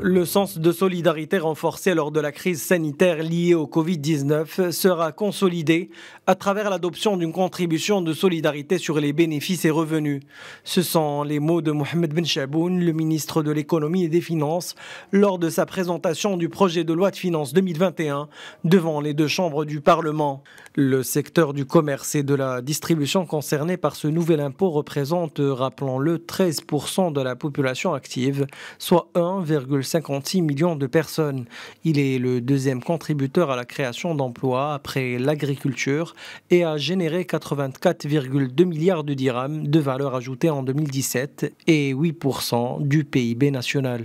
Le sens de solidarité renforcé lors de la crise sanitaire liée au Covid-19 sera consolidé à travers l'adoption d'une contribution de solidarité sur les bénéfices et revenus. Ce sont les mots de Mohamed Ben Chaboun, le ministre de l'économie et des finances, lors de sa présentation du projet de loi de finances 2021 devant les deux chambres du Parlement. Le secteur du commerce et de la distribution concerné par ce nouvel impôt représente, rappelons-le, 13% de la population active, soit 1,5 56 millions de personnes. Il est le deuxième contributeur à la création d'emplois après l'agriculture et a généré 84,2 milliards de dirhams de valeur ajoutée en 2017 et 8% du PIB national.